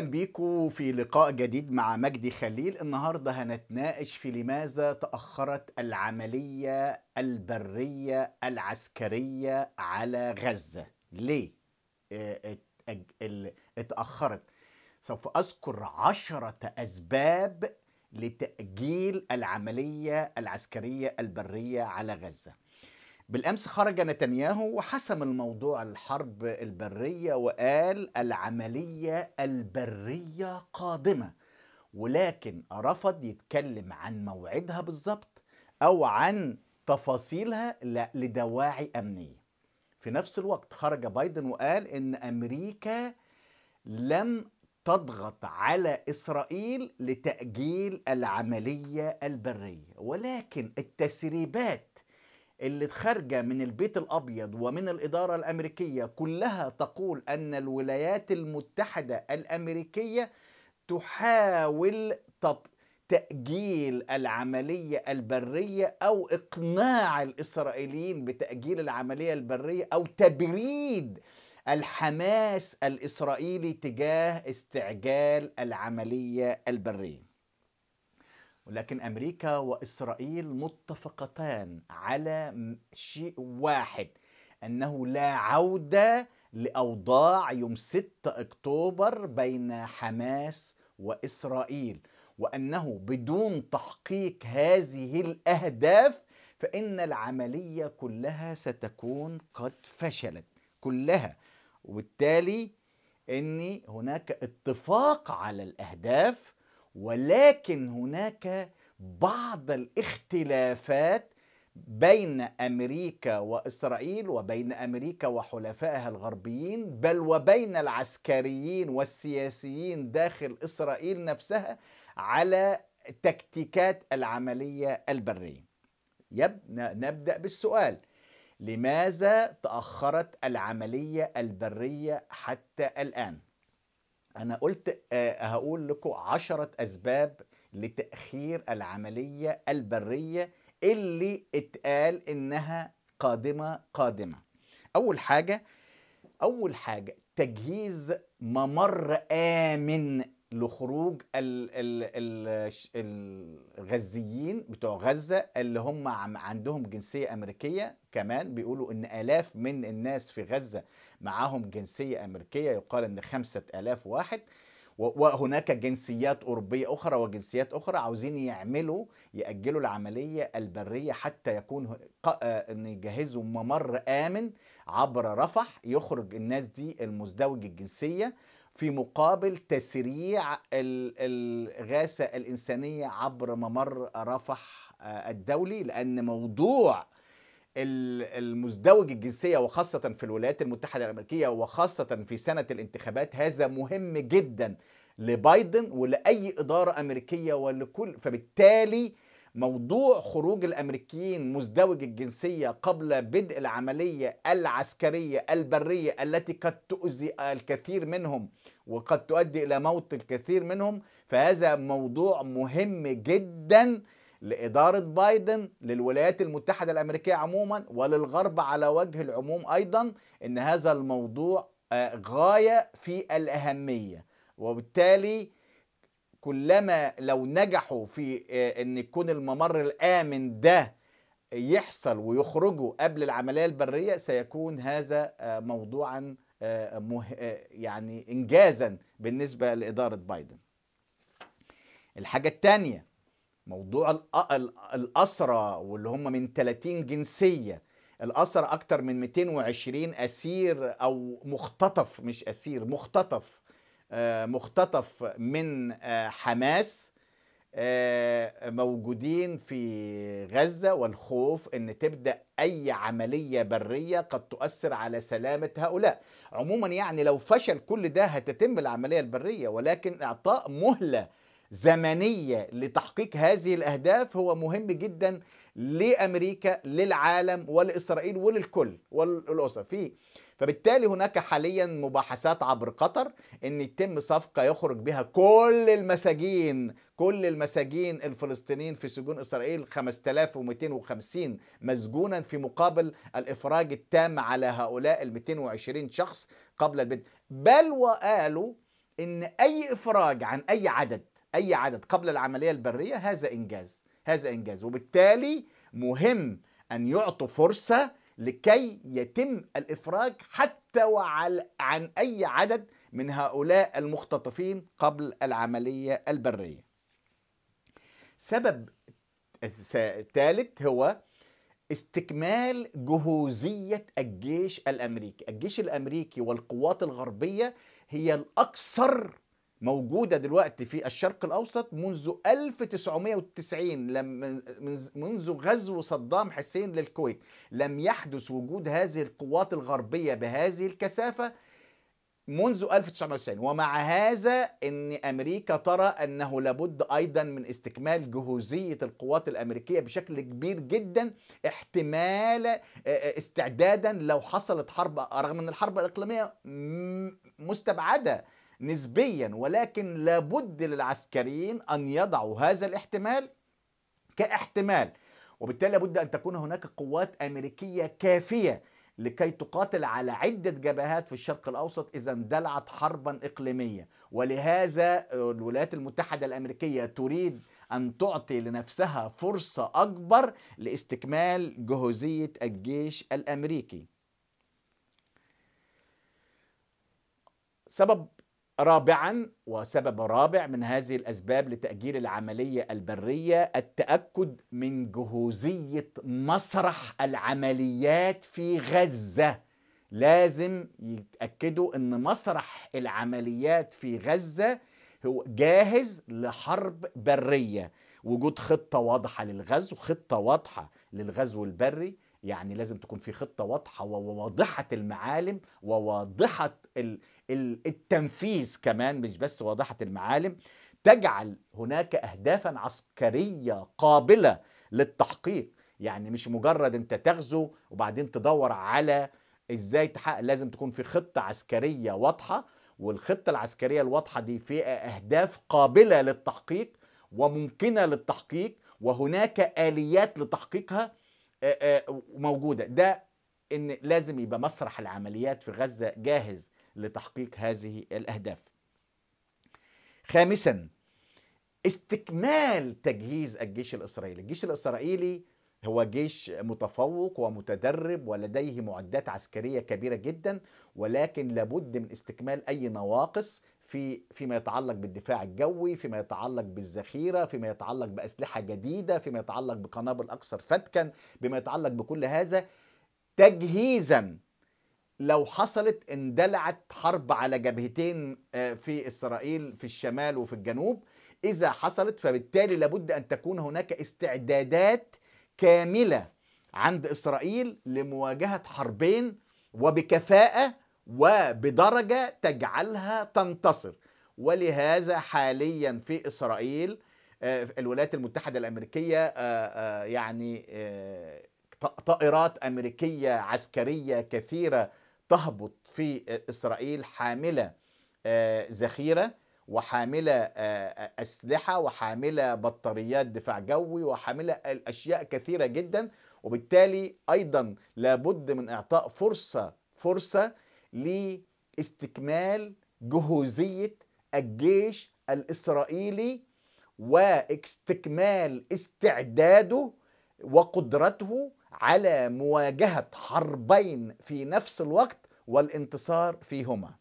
اهلا بيكم في لقاء جديد مع مجدي خليل النهارده هنتناقش في لماذا تاخرت العمليه البريه العسكريه على غزه ليه آه، اتاخرت سوف اذكر عشره اسباب لتاجيل العمليه العسكريه البريه على غزه بالامس خرج نتنياهو وحسم الموضوع الحرب البريه وقال العمليه البريه قادمه ولكن رفض يتكلم عن موعدها بالظبط او عن تفاصيلها لدواعي امنيه في نفس الوقت خرج بايدن وقال ان امريكا لم تضغط على اسرائيل لتاجيل العمليه البريه ولكن التسريبات اللي خارجه من البيت الابيض ومن الاداره الامريكيه كلها تقول ان الولايات المتحده الامريكيه تحاول طب تأجيل العملية البرية أو إقناع الإسرائيليين بتأجيل العملية البرية أو تبريد الحماس الإسرائيلي تجاه استعجال العملية البرية ولكن أمريكا وإسرائيل متفقتان على شيء واحد أنه لا عودة لأوضاع يوم 6 أكتوبر بين حماس وإسرائيل وأنه بدون تحقيق هذه الأهداف فإن العملية كلها ستكون قد فشلت كلها وبالتالي أن هناك اتفاق على الأهداف ولكن هناك بعض الاختلافات بين امريكا واسرائيل وبين امريكا وحلفائها الغربيين بل وبين العسكريين والسياسيين داخل اسرائيل نفسها على تكتيكات العمليه البريه. يب نبدا بالسؤال لماذا تاخرت العمليه البريه حتى الان؟ أنا قلت آه، هقول لكم عشرة أسباب لتأخير العملية البرية اللي اتقال إنها قادمة قادمة أول حاجة أول حاجة تجهيز ممر آمن لخروج الغزيين بتوع غزة اللي هم عندهم جنسية أمريكية كمان بيقولوا إن آلاف من الناس في غزة معاهم جنسية أمريكية يقال أن خمسة آلاف واحد وهناك جنسيات أوروبية أخرى وجنسيات أخرى عاوزين يعملوا يأجلوا العملية البرية حتى يكون آه، أن يجهزوا ممر آمن عبر رفح يخرج الناس دي المزدوج الجنسية في مقابل تسريع الغاثة الإنسانية عبر ممر رفح آه، الدولي لأن موضوع المزدوج الجنسيه وخاصه في الولايات المتحده الامريكيه وخاصه في سنه الانتخابات هذا مهم جدا لبايدن ولاي اداره امريكيه ولكل فبالتالي موضوع خروج الامريكيين مزدوج الجنسيه قبل بدء العمليه العسكريه البريه التي قد تؤذي الكثير منهم وقد تؤدي الى موت الكثير منهم فهذا موضوع مهم جدا لإدارة بايدن للولايات المتحدة الأمريكية عموما وللغرب على وجه العموم أيضا أن هذا الموضوع آه، غاية في الأهمية وبالتالي كلما لو نجحوا في آه، أن يكون الممر الآمن ده يحصل ويخرجوا قبل العملية البرية سيكون هذا آه، موضوعا يعني إنجازا بالنسبة لإدارة بايدن الحاجة الثانية موضوع الأسرة واللي هم من 30 جنسية الأسرة أكتر من 220 أسير أو مختطف مش أسير مختطف آه، مختطف من آه، حماس آه، موجودين في غزة والخوف أن تبدأ أي عملية برية قد تؤثر على سلامة هؤلاء عموما يعني لو فشل كل ده هتتم العملية البرية ولكن إعطاء مهلة زمنيه لتحقيق هذه الاهداف هو مهم جدا لامريكا للعالم ولاسرائيل وللكل وللاسر في فبالتالي هناك حاليا مباحثات عبر قطر ان يتم صفقه يخرج بها كل المساجين كل المساجين الفلسطينيين في سجون اسرائيل 5250 مسجونا في مقابل الافراج التام على هؤلاء ال 220 شخص قبل البدء بل وقالوا ان اي افراج عن اي عدد أي عدد قبل العملية البرية هذا إنجاز هذا إنجاز وبالتالي مهم أن يعطوا فرصة لكي يتم الإفراج حتى وعلى عن أي عدد من هؤلاء المختطفين قبل العملية البرية سبب ثالث هو استكمال جهوزية الجيش الأمريكي الجيش الأمريكي والقوات الغربية هي الأكثر موجوده دلوقتي في الشرق الاوسط منذ 1990 لما منذ غزو صدام حسين للكويت لم يحدث وجود هذه القوات الغربيه بهذه الكثافه منذ 1990 ومع هذا ان امريكا ترى انه لابد ايضا من استكمال جهوزيه القوات الامريكيه بشكل كبير جدا احتمال آه، آه، استعدادا لو حصلت حرب رغم ان الحرب الاقليميه مستبعده نسبيا ولكن لابد للعسكريين أن يضعوا هذا الاحتمال كاحتمال وبالتالي لابد أن تكون هناك قوات أمريكية كافية لكي تقاتل على عدة جبهات في الشرق الأوسط إذا اندلعت حربا إقليمية ولهذا الولايات المتحدة الأمريكية تريد أن تعطي لنفسها فرصة أكبر لاستكمال جهوزية الجيش الأمريكي سبب رابعا وسبب رابع من هذه الاسباب لتاجيل العمليه البريه التاكد من جهوزيه مسرح العمليات في غزه لازم يتاكدوا ان مسرح العمليات في غزه هو جاهز لحرب بريه وجود خطه واضحه للغزو خطه واضحه للغزو البري يعني لازم تكون في خطة واضحة وواضحة المعالم وواضحة التنفيذ كمان مش بس واضحة المعالم تجعل هناك أهدافا عسكرية قابلة للتحقيق يعني مش مجرد انت تغزو وبعدين تدور على ازاي تحقق لازم تكون في خطة عسكرية واضحة والخطة العسكرية الواضحة دي فيها أهداف قابلة للتحقيق وممكنة للتحقيق وهناك آليات لتحقيقها آه، آه، موجوده ده ان لازم يبقى مسرح العمليات في غزه جاهز لتحقيق هذه الاهداف خامسا استكمال تجهيز الجيش الاسرائيلي الجيش الاسرائيلي هو جيش متفوق ومتدرب ولديه معدات عسكريه كبيره جدا ولكن لابد من استكمال اي نواقص في فيما يتعلق بالدفاع الجوي فيما يتعلق بالذخيرة فيما يتعلق بأسلحة جديدة فيما يتعلق بقنابل أكثر فتكا بما يتعلق بكل هذا تجهيزا لو حصلت اندلعت حرب على جبهتين آه، في إسرائيل في الشمال وفي الجنوب إذا حصلت فبالتالي لابد أن تكون هناك استعدادات كاملة عند إسرائيل لمواجهة حربين وبكفاءة وبدرجه تجعلها تنتصر ولهذا حاليا في اسرائيل آه، الولايات المتحده الامريكيه آه، آه، يعني طائرات امريكيه عسكريه كثيره تهبط في اسرائيل حامله ذخيره وحامله اسلحه وحامله بطاريات دفاع جوي وحامله اشياء كثيره جدا وبالتالي ايضا لابد من اعطاء فرصه فرصه لاستكمال جهوزية الجيش الإسرائيلي واستكمال استعداده وقدرته على مواجهة حربين في نفس الوقت والانتصار فيهما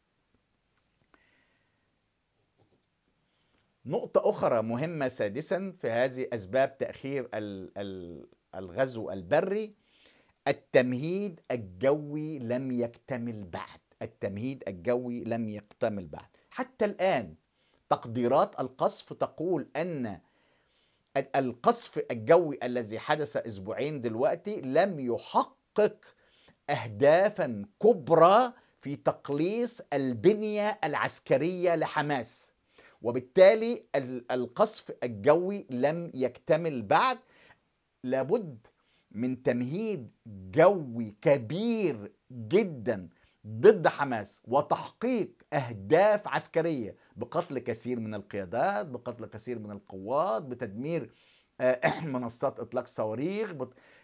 نقطة أخرى مهمة سادسا في هذه أسباب تأخير الغزو البري التمهيد الجوي لم يكتمل بعد التمهيد الجوي لم يكتمل بعد حتى الآن تقديرات القصف تقول أن القصف الجوي الذي حدث أسبوعين دلوقتي لم يحقق أهدافا كبرى في تقليص البنية العسكرية لحماس وبالتالي القصف الجوي لم يكتمل بعد لابد من تمهيد جوي كبير جدا ضد حماس وتحقيق اهداف عسكريه بقتل كثير من القيادات بقتل كثير من القوات بتدمير آه، منصات اطلاق صواريخ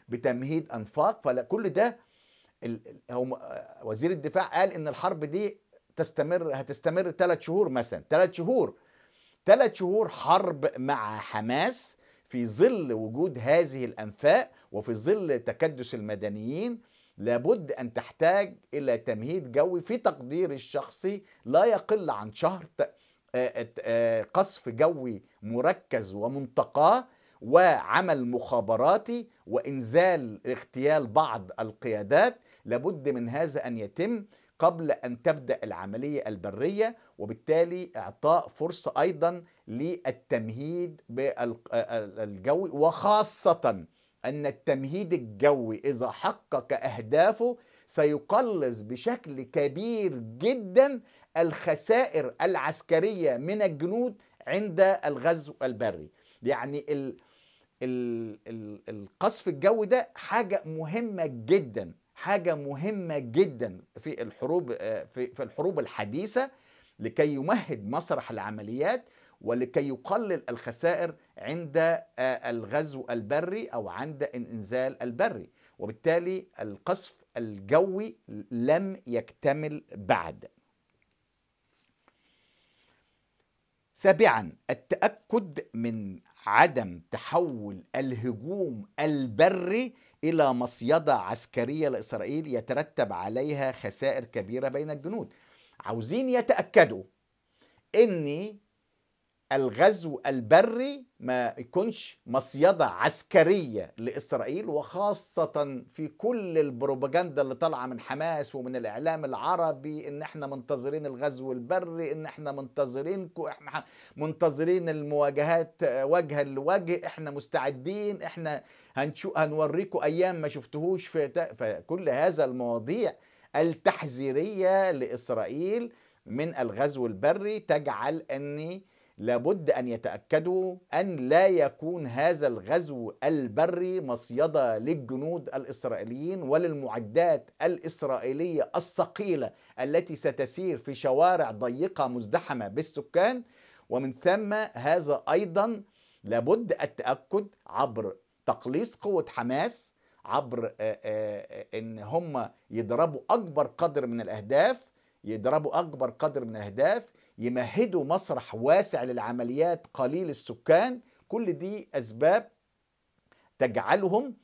بتمهيد انفاق فكل ده آه، وزير الدفاع قال ان الحرب دي تستمر هتستمر ثلاث شهور مثلا ثلاث شهور ثلاث شهور حرب مع حماس في ظل وجود هذه الأنفاق وفي ظل تكدس المدنيين لابد أن تحتاج إلى تمهيد جوي في تقدير الشخصي لا يقل عن شهر آه، آه، آه، قصف جوي مركز ومنتقاه وعمل مخابراتي وإنزال اغتيال بعض القيادات لابد من هذا أن يتم قبل أن تبدأ العملية البرية وبالتالي إعطاء فرصة أيضا للتمهيد آه، الجوي وخاصة أن التمهيد الجوي إذا حقق أهدافه سيقلص بشكل كبير جدا الخسائر العسكرية من الجنود عند الغزو البري يعني ال ال ال القصف الجوي ده حاجة مهمة جدا حاجة مهمة جدا في الحروب آه، في الحروب الحديثة لكي يمهد مسرح العمليات ولكي يقلل الخسائر عند آه، الغزو البري او عند الانزال البري وبالتالي القصف الجوي لم يكتمل بعد سابعا التاكد من عدم تحول الهجوم البري الى مصيده عسكريه لاسرائيل يترتب عليها خسائر كبيره بين الجنود عاوزين يتاكدوا ان الغزو البري ما يكونش مصيدة عسكرية لإسرائيل وخاصة في كل البروباجندا اللي طالعة من حماس ومن الإعلام العربي إن إحنا منتظرين الغزو البري إن إحنا منتظرينكم إحنا منتظرين المواجهات وجها لوجه إحنا مستعدين إحنا هنشو هنوريكم أيام ما شفتهوش في فكل هذا المواضيع التحذيرية لإسرائيل من الغزو البري تجعل أني لابد ان يتاكدوا ان لا يكون هذا الغزو البري مصيده للجنود الاسرائيليين وللمعدات الاسرائيليه الثقيله التي ستسير في شوارع ضيقه مزدحمه بالسكان ومن ثم هذا ايضا لابد التاكد عبر تقليص قوه حماس عبر آه، آه، آه، ان هم يضربوا اكبر قدر من الاهداف يضربوا اكبر قدر من الاهداف يمهدوا مسرح واسع للعمليات قليل السكان كل دي أسباب تجعلهم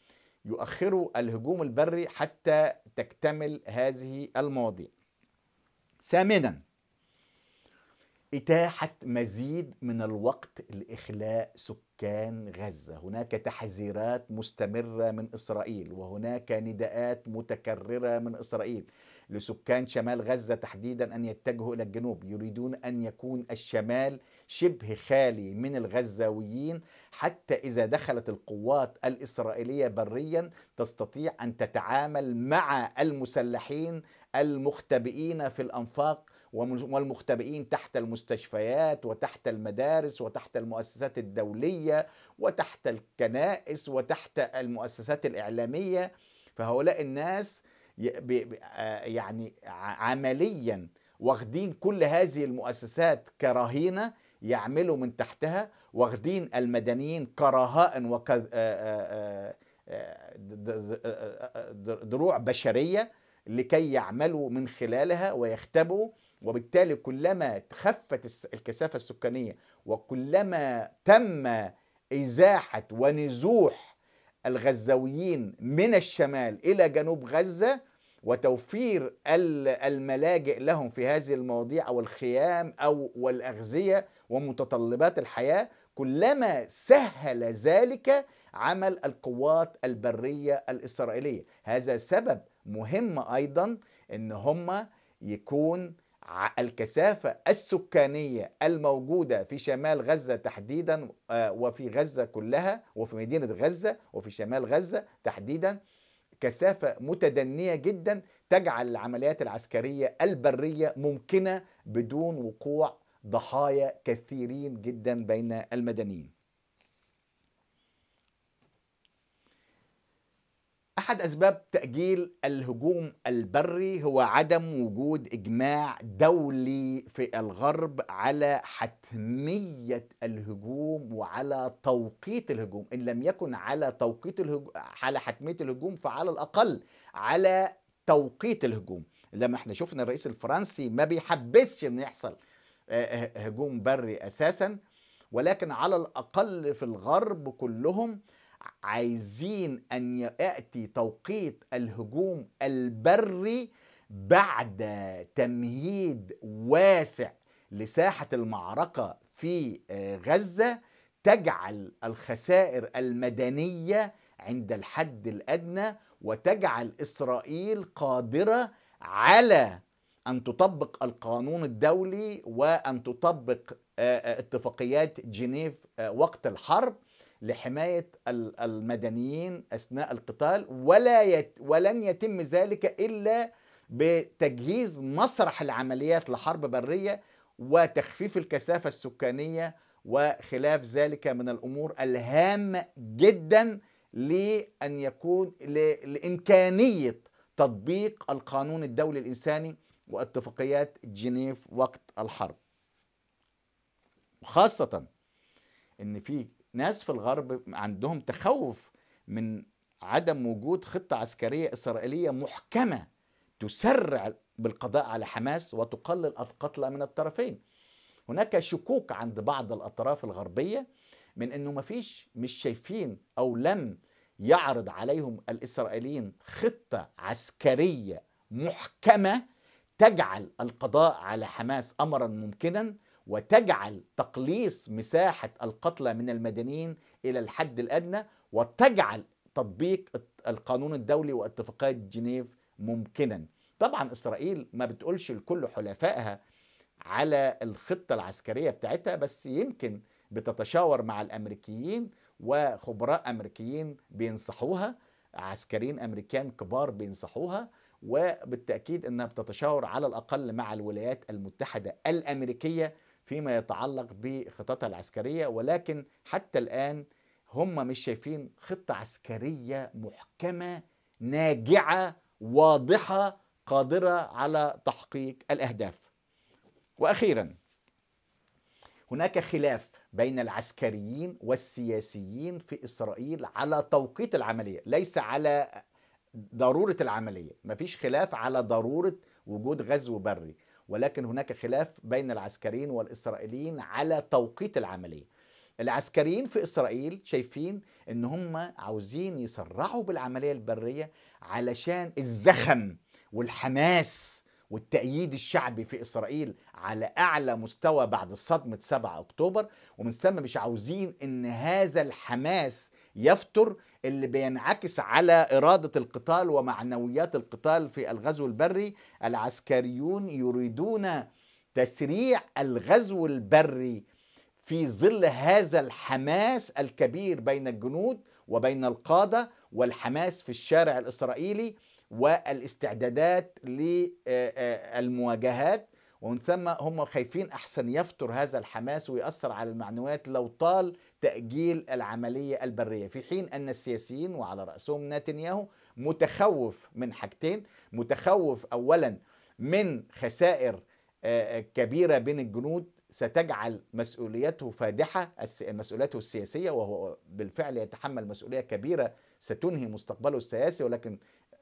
يؤخروا الهجوم البري حتى تكتمل هذه المواضيع ثامنا إتاحة مزيد من الوقت لإخلاء سكان سكان غزه، هناك تحذيرات مستمره من اسرائيل وهناك نداءات متكرره من اسرائيل لسكان شمال غزه تحديدا ان يتجهوا الى الجنوب، يريدون ان يكون الشمال شبه خالي من الغزاويين حتى اذا دخلت القوات الاسرائيليه بريا تستطيع ان تتعامل مع المسلحين المختبئين في الانفاق والمختبئين تحت المستشفيات وتحت المدارس وتحت المؤسسات الدوليه وتحت الكنائس وتحت المؤسسات الاعلاميه فهؤلاء الناس آه، يعني عمليا واخدين كل هذه المؤسسات كرهينه يعملوا من تحتها واخدين المدنيين كرهاء وك آه، آه، دروع بشريه لكي يعملوا من خلالها ويختبئوا وبالتالي كلما خفت الكثافة السكانية وكلما تم إزاحة ونزوح الغزاويين من الشمال إلى جنوب غزة وتوفير الملاجئ لهم في هذه المواضيع أو الخيام أو والأغذية ومتطلبات الحياة كلما سهل ذلك عمل القوات البرية الإسرائيلية هذا سبب مهم أيضا أن هم يكون الكثافة السكانية الموجودة في شمال غزة تحديدا آه، وفي غزة كلها وفي مدينة غزة وفي شمال غزة تحديدا كثافة متدنية جدا تجعل العمليات العسكرية البرية ممكنة بدون وقوع ضحايا كثيرين جدا بين المدنيين أحد أسباب تأجيل الهجوم البري هو عدم وجود إجماع دولي في الغرب على حتمية الهجوم وعلى توقيت الهجوم، إن لم يكن على توقيت الهجوم على حتمية الهجوم فعلى الأقل على توقيت الهجوم، لما احنا شفنا الرئيس الفرنسي ما بيحبسش إن يحصل آه، آه، هجوم بري أساساً ولكن على الأقل في الغرب كلهم عايزين أن يأتي توقيت الهجوم البري بعد تمهيد واسع لساحة المعركة في آه، غزة تجعل الخسائر المدنية عند الحد الأدنى وتجعل إسرائيل قادرة على أن تطبق القانون الدولي وأن تطبق آه، آه، اتفاقيات جنيف وقت الحرب لحماية المدنيين أثناء القتال ولا يت ولن يتم ذلك إلا بتجهيز مسرح العمليات لحرب برية وتخفيف الكثافة السكانية وخلاف ذلك من الأمور الهامة جدا لأن يكون لإمكانية تطبيق القانون الدولي الإنساني واتفاقيات جنيف وقت الحرب خاصة ان في ناس في الغرب عندهم تخوف من عدم وجود خطة عسكرية إسرائيلية محكمة تسرع بالقضاء على حماس وتقلل القتلى من الطرفين هناك شكوك عند بعض الأطراف الغربية من أنه ما فيش مش شايفين أو لم يعرض عليهم الإسرائيليين خطة عسكرية محكمة تجعل القضاء على حماس أمرا ممكنا وتجعل تقليص مساحة القتلى من المدنيين إلى الحد الأدنى وتجعل تطبيق القانون الدولي واتفاقية جنيف ممكنا طبعا إسرائيل ما بتقولش لكل حلفائها على الخطة العسكرية بتاعتها بس يمكن بتتشاور مع الأمريكيين وخبراء أمريكيين بينصحوها عسكريين أمريكان كبار بينصحوها وبالتأكيد أنها بتتشاور على الأقل مع الولايات المتحدة الأمريكية فيما يتعلق بخططها العسكرية ولكن حتى الآن هم مش شايفين خطة عسكرية محكمة ناجعة واضحة قادرة على تحقيق الأهداف وأخيرا هناك خلاف بين العسكريين والسياسيين في إسرائيل على توقيت العملية ليس على ضرورة العملية مفيش خلاف على ضرورة وجود غزو بري ولكن هناك خلاف بين العسكريين والإسرائيليين على توقيت العملية العسكريين في إسرائيل شايفين إن هم عاوزين يسرعوا بالعملية البرية علشان الزخم والحماس والتأييد الشعبي في إسرائيل على أعلى مستوى بعد صدمة 7 أكتوبر ومن ثم مش عاوزين إن هذا الحماس يفتر اللي بينعكس على إرادة القتال ومعنويات القتال في الغزو البري العسكريون يريدون تسريع الغزو البري في ظل هذا الحماس الكبير بين الجنود وبين القادة والحماس في الشارع الإسرائيلي والاستعدادات للمواجهات آه، آه، ومن ثم هم خايفين أحسن يفتر هذا الحماس ويأثر على المعنويات لو طال تأجيل العملية البرية في حين أن السياسيين وعلى رأسهم نتنياهو متخوف من حاجتين متخوف أولا من خسائر آه، آه، كبيرة بين الجنود ستجعل مسؤوليته فادحة مسؤوليته السياسية وهو بالفعل يتحمل مسؤولية كبيرة ستنهي مستقبله السياسي ولكن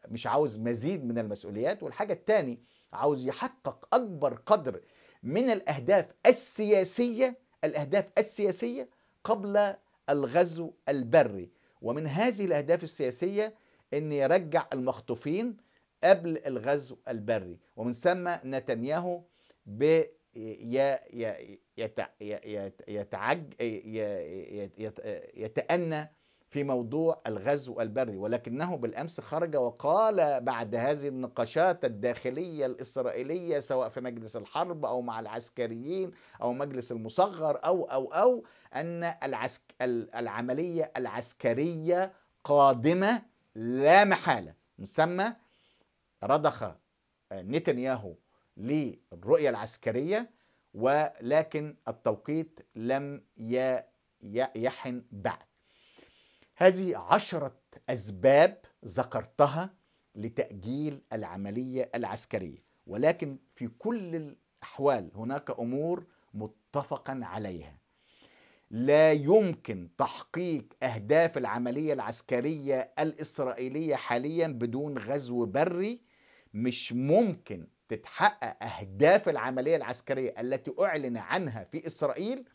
مش عاوز مزيد من المسؤوليات والحاجة الثاني عاوز يحقق أكبر قدر من الأهداف السياسية الأهداف السياسية قبل الغزو البري ومن هذه الأهداف السياسية أن يرجع المخطوفين قبل الغزو البري ومن ثم نتنياهو يتأنى في موضوع الغزو البري ولكنه بالامس خرج وقال بعد هذه النقاشات الداخليه الاسرائيليه سواء في مجلس الحرب او مع العسكريين او مجلس المصغر او او او ان العسك العمليه العسكريه قادمه لا محاله مسمى رضخ آه، نتنياهو للرؤيه العسكريه ولكن التوقيت لم يحن بعد هذه عشرة أسباب ذكرتها لتأجيل العملية العسكرية ولكن في كل الأحوال هناك أمور متفقا عليها لا يمكن تحقيق أهداف العملية العسكرية الإسرائيلية حاليا بدون غزو بري مش ممكن تتحقق أهداف العملية العسكرية التي أعلن عنها في إسرائيل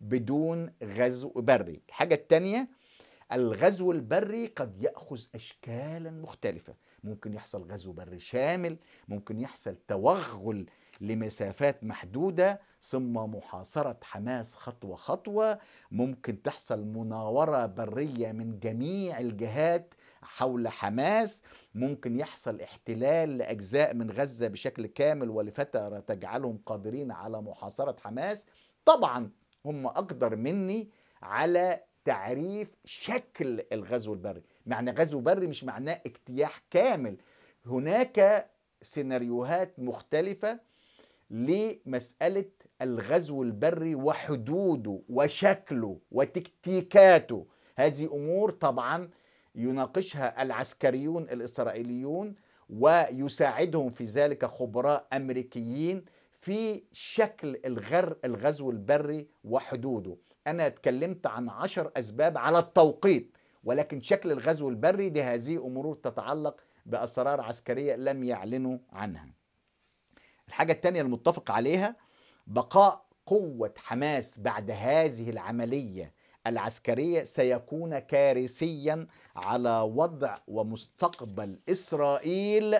بدون غزو بري الحاجة الثانية الغزو البري قد ياخذ اشكالا مختلفه ممكن يحصل غزو بري شامل ممكن يحصل توغل لمسافات محدوده ثم محاصره حماس خطوه خطوه ممكن تحصل مناوره بريه من جميع الجهات حول حماس ممكن يحصل احتلال لاجزاء من غزه بشكل كامل ولفتره تجعلهم قادرين على محاصره حماس طبعا هم اقدر مني على تعريف شكل الغزو البري معنى غزو بري مش معناه اجتياح كامل هناك سيناريوهات مختلفة لمسألة الغزو البري وحدوده وشكله وتكتيكاته هذه أمور طبعا يناقشها العسكريون الإسرائيليون ويساعدهم في ذلك خبراء أمريكيين في شكل الغر الغزو البري وحدوده أنا اتكلمت عن عشر أسباب على التوقيت ولكن شكل الغزو البري دي هذه أمور تتعلق بأسرار عسكرية لم يعلنوا عنها الحاجة الثانية المتفق عليها بقاء قوة حماس بعد هذه العملية العسكرية سيكون كارثيا على وضع ومستقبل إسرائيل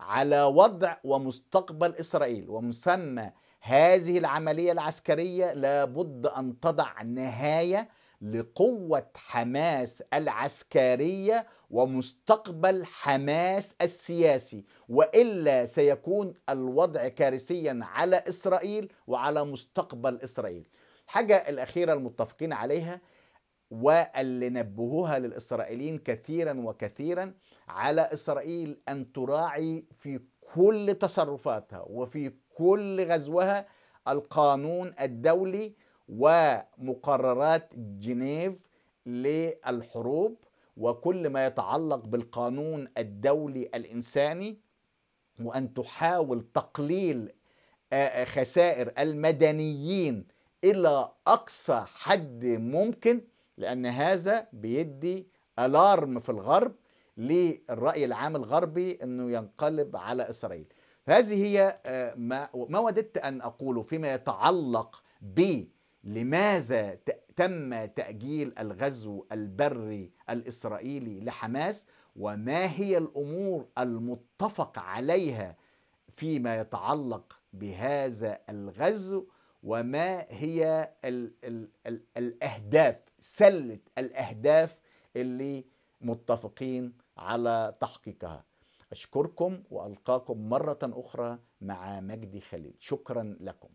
على وضع ومستقبل إسرائيل ومسمى هذه العملية العسكرية لابد أن تضع نهاية لقوة حماس العسكرية ومستقبل حماس السياسي وإلا سيكون الوضع كارثيا على إسرائيل وعلى مستقبل إسرائيل الحاجة الأخيرة المتفقين عليها واللي نبهوها للإسرائيليين كثيرا وكثيرا على إسرائيل أن تراعي في كل تصرفاتها وفي كل غزوها القانون الدولي ومقررات جنيف للحروب وكل ما يتعلق بالقانون الدولي الانساني وان تحاول تقليل آه، آه، خسائر المدنيين الى اقصى حد ممكن لان هذا بيدي الارم في الغرب للراي العام الغربي انه ينقلب على اسرائيل فهذه هي آه، ما, وددت أن أقوله فيما يتعلق ب لماذا تم تأجيل الغزو البري الإسرائيلي لحماس وما هي الأمور المتفق عليها فيما يتعلق بهذا الغزو وما هي الـ الـ الـ الأهداف سلة الأهداف اللي متفقين على تحقيقها أشكركم وألقاكم مرة أخرى مع مجدي خليل شكرا لكم